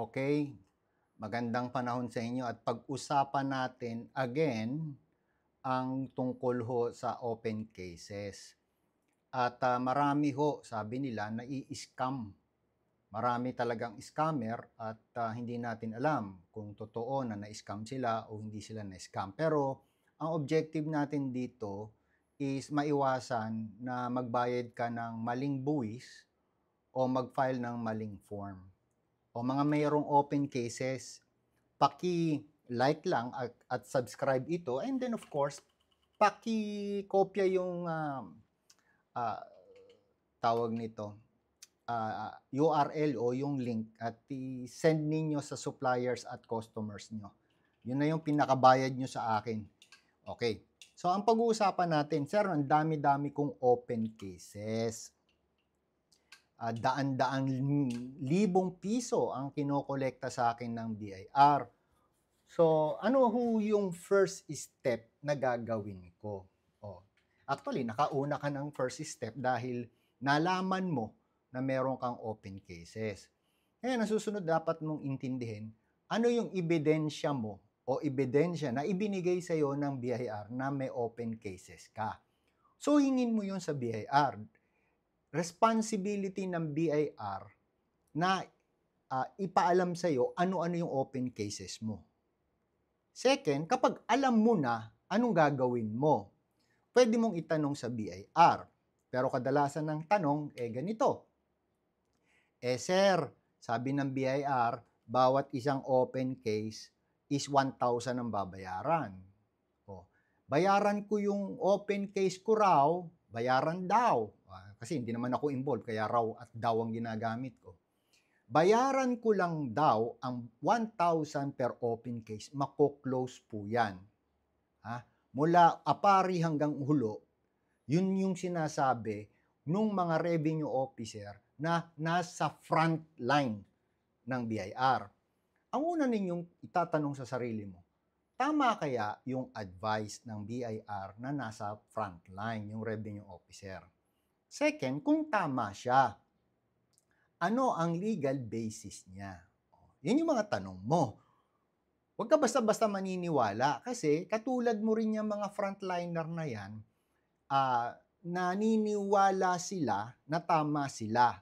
Okay? Magandang panahon sa inyo at pag-usapan natin again ang tungkol ho sa open cases. At uh, marami ho, sabi nila, na i scam Marami talagang scammer at uh, hindi natin alam kung totoo na na-scam sila o hindi sila na-scam. Pero ang objective natin dito is maiwasan na magbayad ka ng maling buwis o mag-file ng maling form o mga mayroong open cases, paki-like lang at, at subscribe ito. And then of course, paki-kopya yung uh, uh, tawag nito, uh, ah, URL o yung link at send ninyo sa suppliers at customers nyo. Yun na yung pinakabayad nyo sa akin. Okay. So, ang pag-uusapan natin, sir, ang dami-dami kong open cases uh, daan-daang libong piso ang kinokolekta sa akin ng BIR. So, ano ho yung first step na gagawin ko? Oh. Actually, nakauna ka ng first step dahil nalaman mo na meron kang open cases. Kaya nasusunod dapat mong intindihin ano yung ebidensya mo o ebidensya na ibinigay sa iyo ng BIR na may open cases ka. So, hingin mo yun sa BIR responsibility ng BIR na uh, ipaalam sa iyo ano-ano yung open cases mo. Second, kapag alam mo na anong gagawin mo, pwede mong itanong sa BIR. Pero kadalasan ng tanong, eh ganito. Eh sir, sabi ng BIR, bawat isang open case is 1,000 ang babayaran. O, oh, bayaran ko yung open case ko raw Bayaran daw. Ah, kasi hindi naman ako involved, kaya raw at daw ang ginagamit ko. Bayaran ko lang daw ang 1,000 per open case. Mako-close po yan. Ha? Mula apari hanggang hulo, yun yung sinasabi nung mga revenue officer na nasa front line ng BIR. Ang una ninyong itatanong sa sarili mo, Tama kaya yung advice ng BIR na nasa frontline, yung revenue officer? Second, kung tama siya, ano ang legal basis niya? Oh, yan yung mga tanong mo. Huwag ka basta-basta maniniwala kasi katulad mo rin yung mga frontliner na yan, uh, naniniwala sila na tama sila.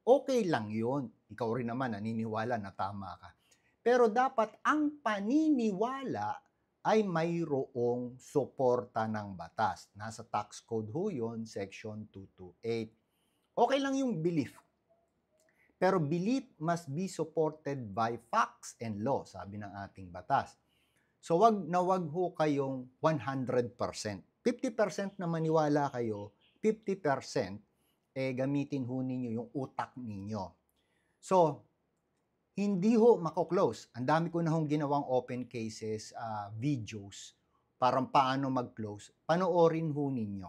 Okay lang yon. Ikaw rin naman naniniwala na tama ka. Pero dapat ang paniniwala ay mayroong suporta ng batas. Nasa tax code ho yun, section 228. Okay lang yung belief. Pero belief must be supported by facts and law, sabi ng ating batas. So wag na wag ho kayong 100%. 50% na maniwala kayo, 50% eh gamitin ho ninyo yung utak ninyo. So, hindi ho mako-close. Ang dami ko na hong ginawang open cases, uh, videos, parang paano mag-close. Panoorin ho ninyo.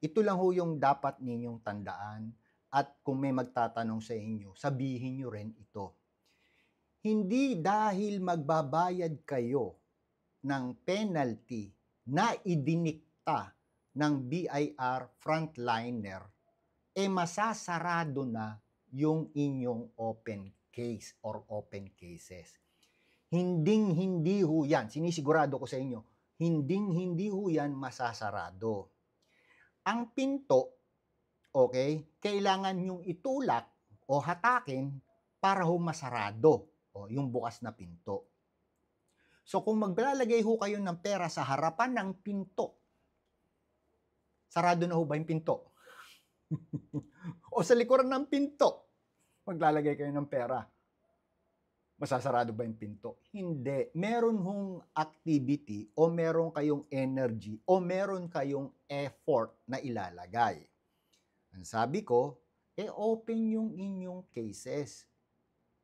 Ito lang ho yung dapat ninyong tandaan at kung may magtatanong sa inyo, sabihin nyo rin ito. Hindi dahil magbabayad kayo ng penalty na idinikta ng BIR frontliner, e eh masasarado na yung inyong open case or open cases. Hinding-hindi ho yan, sinisigurado ko sa inyo, hinding-hindi ho yan masasarado. Ang pinto, okay, kailangan yung itulak o hatakin para ho masarado, o yung bukas na pinto. So kung maglalagay ho kayo ng pera sa harapan ng pinto, sarado na ho ba yung pinto? o sa likuran ng pinto? maglalagay kayo ng pera. Masasarado ba yung pinto? Hindi. Meron hong activity o meron kayong energy o meron kayong effort na ilalagay. Ang sabi ko, e open yung inyong cases.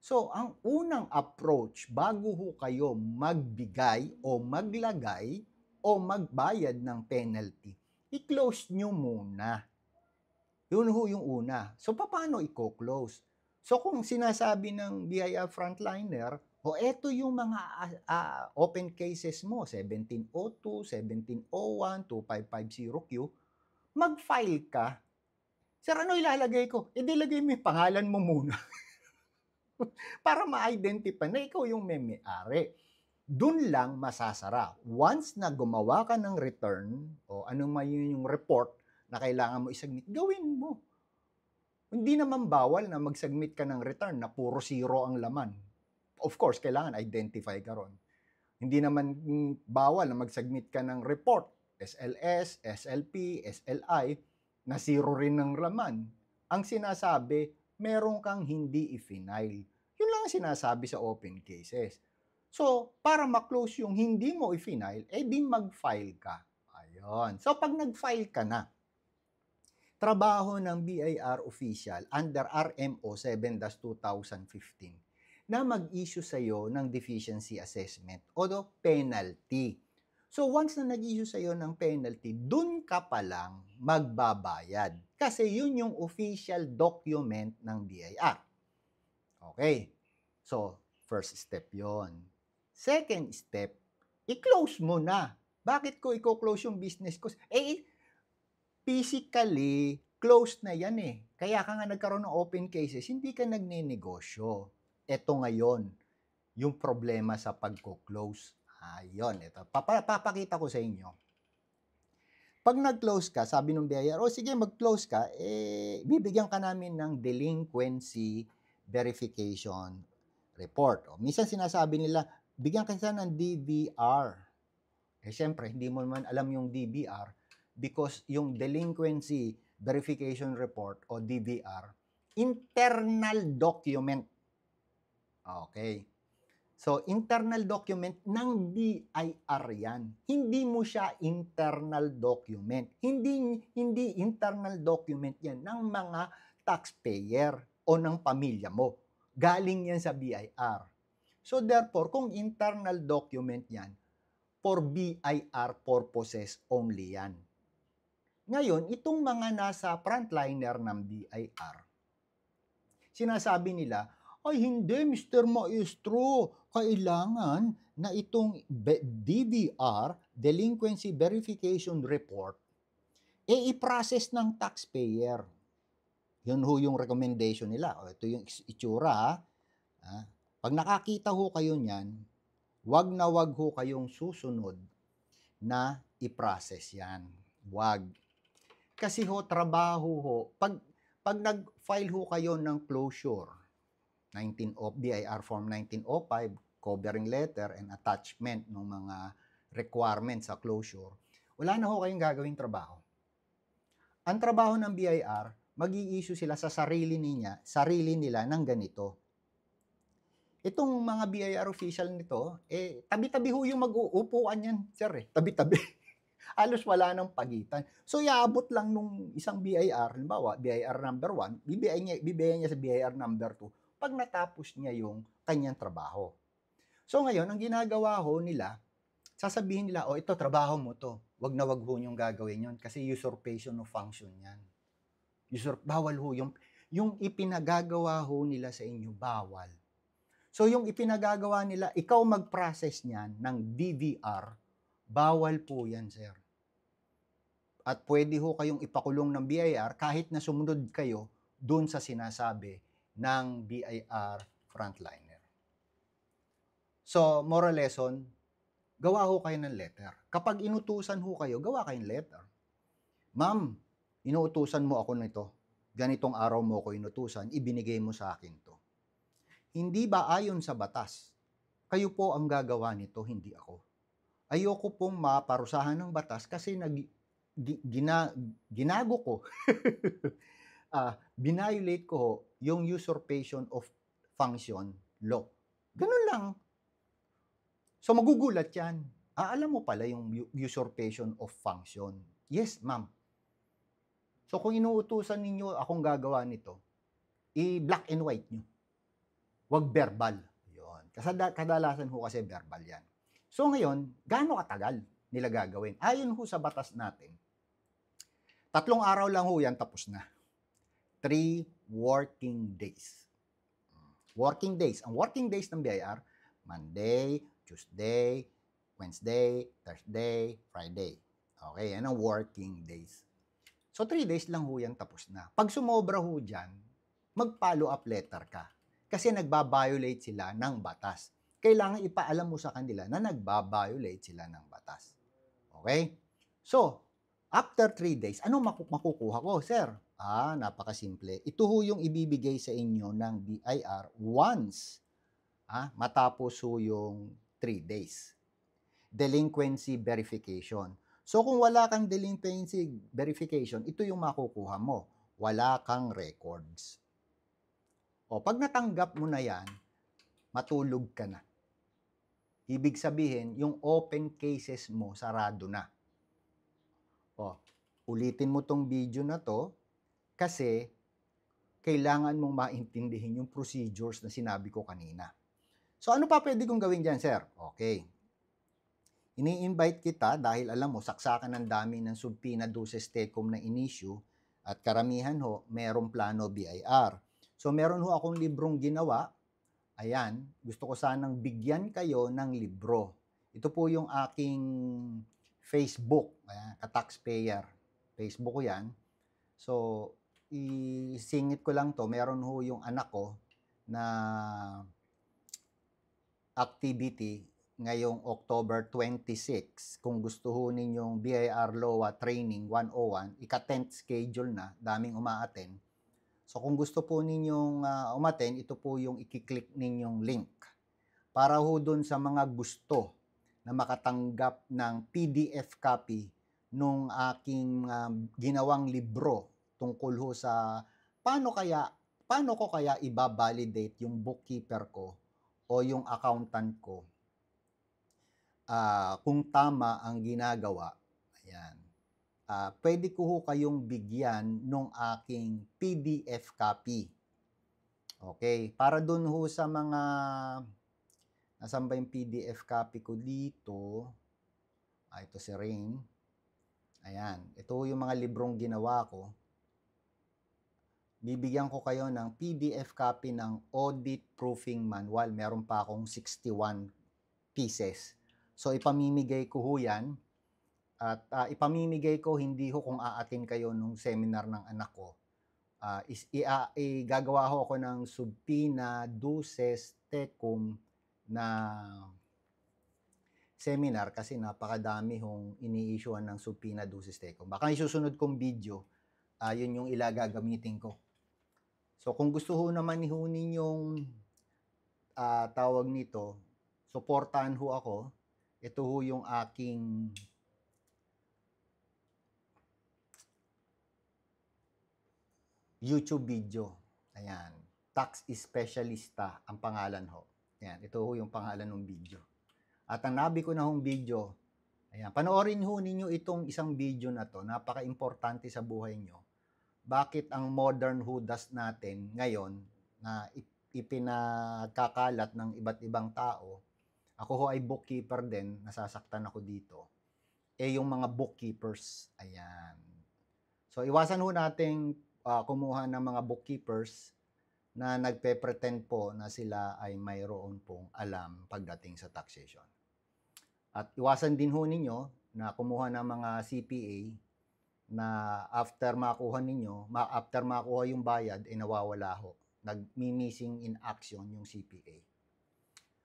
So, ang unang approach bago ho kayo magbigay o maglagay o magbayad ng penalty, i-close nyo muna. Yun ho yung una. So, paano i-close? So kung sinasabi ng BIR frontliner, o eto yung mga uh, open cases mo, 1702, 1701, 2550Q, mag-file ka. Sir, ano ilalagay ko? Idilagay e, mo yung pangalan mo muna. Para ma-identify na ikaw yung may-ari. Doon lang masasara. Once na gumawa ka ng return o anong may yun yung report na kailangan mo isagmit, gawin mo hindi naman bawal na mag-submit ka ng return na puro zero ang laman. Of course, kailangan identify ka ron. Hindi naman bawal na mag-submit ka ng report, SLS, SLP, SLI, na zero rin ng laman. Ang sinasabi, meron kang hindi i-final. Yun lang ang sinasabi sa open cases. So, para ma-close yung hindi mo i-final, eh di mag-file ka. Ayun. So, pag nag-file ka na, trabaho ng BIR official under RMO 7-2015 na mag-issue sa iyo ng deficiency assessment o penalty. So once na nag-issue sa iyo ng penalty, dun ka pa lang magbabayad kasi yun yung official document ng BIR. Okay. So, first step yon. Second step, i-close mo na. Bakit ko i-close yung business ko? Eh, physically, closed na yan eh. Kaya ka nga nagkaroon ng open cases, hindi ka nagninegosyo. Ito ngayon, yung problema sa pagko-close. Ayon, ito. Papa- papakita ko sa inyo. Pag nag-close ka, sabi ng buyer, o oh, sige, mag-close ka, eh, bibigyan ka namin ng delinquency verification report. O, minsan sinasabi nila, bigyan ka ng DVR. Eh, syempre, hindi mo naman alam yung DVR because yung delinquency verification report o DVR internal document. Okay. So, internal document ng DIR yan. Hindi mo siya internal document. Hindi, hindi internal document yan ng mga taxpayer o ng pamilya mo. Galing yan sa BIR. So, therefore, kung internal document yan, for BIR purposes only yan. Ngayon, itong mga nasa frontliner ng BIR, sinasabi nila, ay hindi, Mr. Maestro, kailangan na itong DVR, Delinquency Verification Report, e i-process ng taxpayer. Yun ho yung recommendation nila. O, ito yung itsura. Ha? Ah. Ah, pag nakakita ho kayo niyan, wag na wag ho kayong susunod na i-process yan. Wag. Kasi ho, trabaho ho. Pag, pag nag-file ho kayo ng closure, 19 of BIR Form 1905, covering letter and attachment ng mga requirements sa closure, wala na ho kayong gagawing trabaho. Ang trabaho ng BIR, magi issue sila sa sarili niya, sarili nila ng ganito. Itong mga BIR official nito, eh, tabi-tabi ho yung mag-uupuan yan, sir. Eh. Tabi-tabi. Halos wala nang pagitan. So, iaabot lang nung isang BIR, halimbawa, BIR number 1, bibigay niya, bibigay niya sa BIR number 2 pag natapos niya yung kanyang trabaho. So, ngayon, ang ginagawa ho nila, sasabihin nila, oh, ito, trabaho mo to. Wag na wag ho niyong gagawin yon kasi usurpation of function yan. Usurp, bawal ho. Yung, yung ipinagagawa ho nila sa inyo, bawal. So, yung ipinagagawa nila, ikaw mag-process niyan ng DVR, Bawal po yan, sir. At pwede ho kayong ipakulong ng BIR kahit na sumunod kayo doon sa sinasabi ng BIR frontliner. So, moral lesson, gawa ho kayo ng letter. Kapag inutusan ho kayo, gawa kayo ng letter. Ma'am, inuutusan mo ako nito. Ganitong araw mo ko inutusan, ibinigay mo sa akin to. Hindi ba ayon sa batas? Kayo po ang gagawa nito, hindi ako ayoko pong maparusahan ng batas kasi nag, gina, ginago ko, uh, ah, binayulate ko yung usurpation of function law. Ganun lang. So magugulat yan. Ah, alam mo pala yung usurpation of function. Yes, ma'am. So kung inuutusan ninyo akong gagawa nito, i-black and white nyo. Huwag verbal. Yun. Kasada, kadalasan ko kasi verbal yan. So ngayon, gaano katagal nila gagawin? Ayon ho sa batas natin, tatlong araw lang ho yan, tapos na. Three working days. Working days. Ang working days ng BIR, Monday, Tuesday, Wednesday, Thursday, Friday. Okay, yan ang working days. So, three days lang ho yan, tapos na. Pag sumobra ho dyan, mag-follow up letter ka. Kasi nagbabiolate sila ng batas kailangan ipaalam mo sa kanila na nagbabiolate sila ng batas. Okay? So, after 3 days, ano makukuha ko, sir? Ah, napakasimple. Ito ho yung ibibigay sa inyo ng BIR once ah, matapos ho yung 3 days. Delinquency verification. So, kung wala kang delinquency verification, ito yung makukuha mo. Wala kang records. O, pag natanggap mo na yan, matulog ka na. Ibig sabihin, yung open cases mo, sarado na. O, oh, ulitin mo tong video na to kasi kailangan mong maintindihin yung procedures na sinabi ko kanina. So ano pa pwede kong gawin dyan, sir? Okay. Ini-invite kita dahil alam mo, saksakan ng dami ng subpina doses tecum na in-issue at karamihan ho, merong plano BIR. So meron ho akong librong ginawa Ayan, gusto ko sanang bigyan kayo ng libro. Ito po yung aking Facebook, ayan, ka-taxpayer. Facebook ko yan. So, isingit ko lang to. Meron ho yung anak ko na activity ngayong October 26. Kung gusto ho ninyong BIR LOA Training 101, ika-10th schedule na, daming umaaten So kung gusto po ninyong uh, ah, umaten, ito po yung ikiklik ninyong link. Para ho doon sa mga gusto na makatanggap ng PDF copy nung aking uh, ginawang libro tungkol ho sa paano kaya paano ko kaya ibabalidate yung bookkeeper ko o yung accountant ko uh, kung tama ang ginagawa uh, pwede ko ho kayong bigyan ng aking PDF copy. Okay, para doon ho sa mga Nasaan ba yung PDF copy ko dito? Ah, ito si Rain. Ayan. Ito yung mga librong ginawa ko. Bibigyan ko kayo ng PDF copy ng Audit Proofing Manual. Meron pa akong 61 pieces. So, ipamimigay ko ho yan at uh, ipamimigay ko, hindi ko kung aatin kayo nung seminar ng anak ko. Uh, is, i, uh, i, gagawa ho ako ng subpina duces tecum na seminar kasi napakadami hong ini-issuean ng subpina duces tecum. Baka isusunod kong video, uh, yun yung ilagagamitin ko. So kung gusto ho naman ni ho uh, tawag nito, suportahan ho ako. Ito ho yung aking YouTube video. Ayan. Tax Specialista ang pangalan ho. Ayan. Ito ho yung pangalan ng video. At ang nabi ko na hong video, ayan, panoorin ho ninyo itong isang video na to. Napaka-importante sa buhay nyo. Bakit ang modern hudas natin ngayon na ipinakakalat ng iba't ibang tao, ako ho ay bookkeeper din, nasasaktan ako dito, eh yung mga bookkeepers, ayan. So, iwasan ho nating uh, kumuha ng mga bookkeepers na nagpe-pretend po na sila ay mayroon pong alam pagdating sa taxation. At iwasan din ho ninyo na kumuha ng mga CPA na after makuha ninyo, ma after makuha yung bayad, eh nawawala ho. Nag-missing in action yung CPA.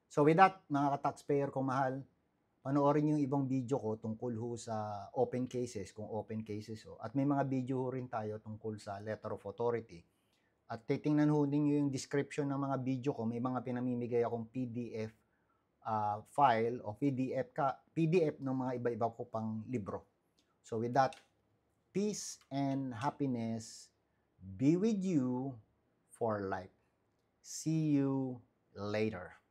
So with that, mga ka-taxpayer kong mahal, panoorin yung ibang video ko tungkol ho sa open cases, kung open cases ho. At may mga video ho rin tayo tungkol sa letter of authority. At titingnan ho ninyo yung description ng mga video ko. May mga pinamimigay akong PDF uh, ah, file o PDF, ka, PDF ng mga iba-iba ko pang libro. So with that, peace and happiness be with you for life. See you later.